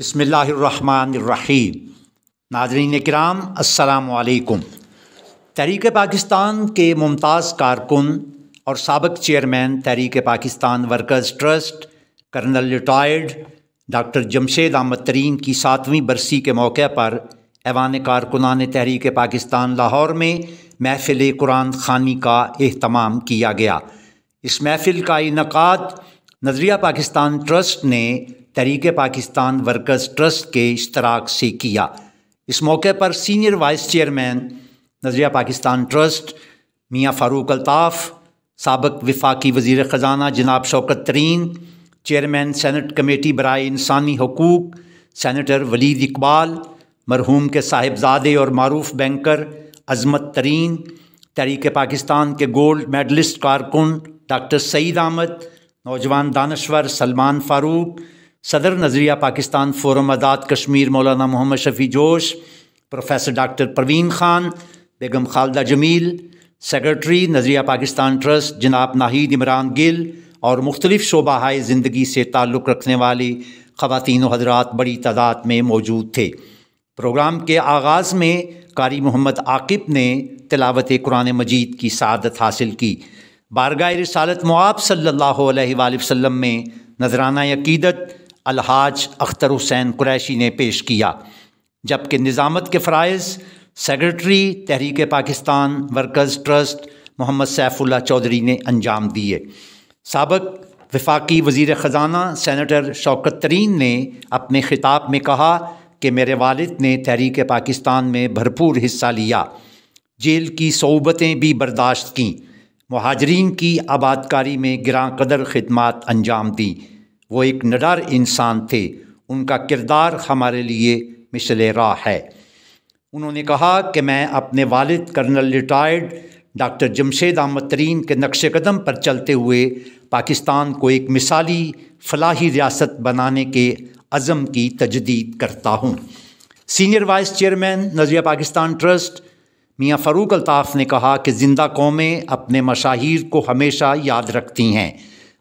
बसमीम नाजरीन कराम असलकुम तहरीक पाकिस्तान के मुमताज़ कारकुन और सबक chairman Tehreek Pakistan workers trust colonel retired doctor Jamshed Ahmad Tareen की सातवीं बरसी के मौके पर ऐवान कारकुनान तहरीक पाकिस्तान लाहौर में महफ़िल कुरान खानी का अहतमाम किया गया इस महफ़िल का इनका नजरिया पाकिस्तान ट्रस्ट ने तरीके पाकिस्तान वर्कर्स ट्रस्ट के इश्तराक से किया इस मौके पर सीनियर वाइस चेयरमैन नजरिया पाकिस्तान ट्रस्ट मियाँ फ़ारूक अल्ताफ़ सबक वफाकी वज़ी ख़जाना जनाब शौकत तरीन चेयरमैन सैनट कमेटी बरए इंसानी हकूक़ सैनटर वलीद इकबाल मरहूम के साहिबजादे और मरूफ बैंकर अजमत तरीन तहरीक पाकिस्तान के गोल्ड मेडलिस्ट कारकुन डॉक्टर सईद अहमद नौजवान दानश्वर सलमान फ़ारूक सदर नज़रिया पाकिस्तान फोरम अदात कश्मीर मौलाना Mohammad Shafi Josh professor doctor Parveen Khan Begum Khalda Jamil secretary Nazaria Pakistan trust जनाब नाहिद इमरान गिल और मुख्तलिफ़ शोबाहाय ज़िंदगी से ताल्लुक़ रखने वाली ख़वान हजरात बड़ी तादाद में मौजूद थे प्रोग्राम के आगाज़ में कारी मोहम्मद आकिब ने तिलावत कुरान मजीद की सदत हासिल की बारगा रसालत मुआब सल्ला में नजराना अकीदत अलहाज अख्तर हुसैन कुरैशी ने पेश किया जबकि निज़ामत के फ़रज़ secretary Tehreek Pakistan workers trust Mohammad Saifullah Chaudhry ने अंजाम दिए सबक वफाकी वजीर ख़जाना सैनटर शौकत तरीन ने अपने ख़िताब में कहा कि मेरे वालद ने तहरीक पाकिस्तान में भरपूर हिस्सा लिया जेल की सोबतें भी बर्दाश्त कें महाजरीन की आबादकारी में ग्रां कदर खदमात अंजाम दी वो एक नडर इंसान थे उनका किरदार हमारे लिए मिसल राह है उन्होंने कहा कि मैं अपने वालिद colonel retired doctor Jamshed Ahmad Tareen के नक्श कदम पर चलते हुए पाकिस्तान को एक मिसाली फलाही रियासत बनाने के अज़म की तजदीद करता हूँ सीनियर वाइस चेयरमैन नजरिया पाकिस्तान ट्रस्ट मियाँ फ़ारूक अल्ताफ़ ने कहा कि ज़िंदा कौमें अपने मशाहिर को हमेशा याद रखती हैं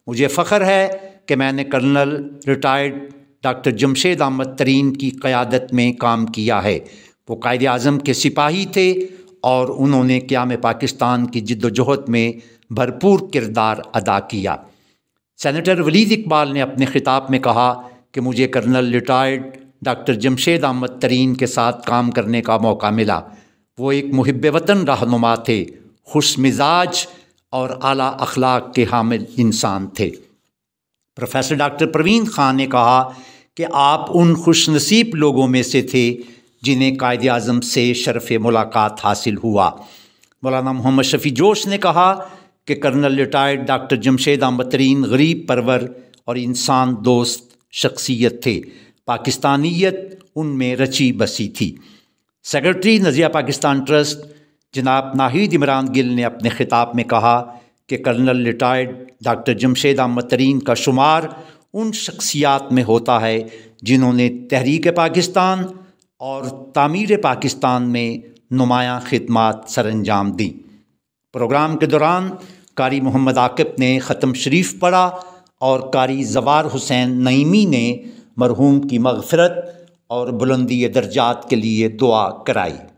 मुझे फ़ख्र है कि मैंने colonel retired doctor Jamshed Ahmad Tareen की क़्यादत में काम किया है वो कायद अज़म के सिपाही थे और उन्होंने क़्याम पाकिस्तान की जद्दोजहद में भरपूर किरदार अदा किया सेनेटर वलीद इकबाल ने अपने ख़िताब में कहा कि मुझे colonel retired doctor Jamshed Ahmad Tareen के साथ काम करने का मौका मिला वो एक मुहब वतन रहनुमा थे खुश मिजाज और आला अखलाक के हामिल इंसान थे प्रोफेसर डॉक्टर प्रवीण खान ने कहा कि आप उन खुश नसीब लोगों में से थे जिन्हें कायद अजम से शरफ मुलाकात हासिल हुआ मौलाना मोहम्मद शफी जोश ने कहा कि कर्नल रिटायर्ड डॉक्टर जमशेद अमतरीन गरीब परवर और इंसान दोस्त शख्सियत थे पाकिस्तानियत उनमें रची बसी थी सेक्रेटरी नज़िया पाकिस्तान ट्रस्ट जनाब नाहिद इमरान गिल ने अपने ख़िताब में कहा कि colonel retired doctor Jamshed Ahmad Tareen का शुमार उन शख्सियात में होता है जिन्होंने तहरीक पाकिस्तान और तमीर पाकिस्तान में नुमाया खदमात सर अंजाम दी प्रोग्राम के दौरान कारी मोहम्मद आकब ने ख़त्म शरीफ पढ़ा और कारी जवार हुसैन नईमी ने मरहूम की मगफरत और बुलंदी दर्जात के लिए दुआ कराई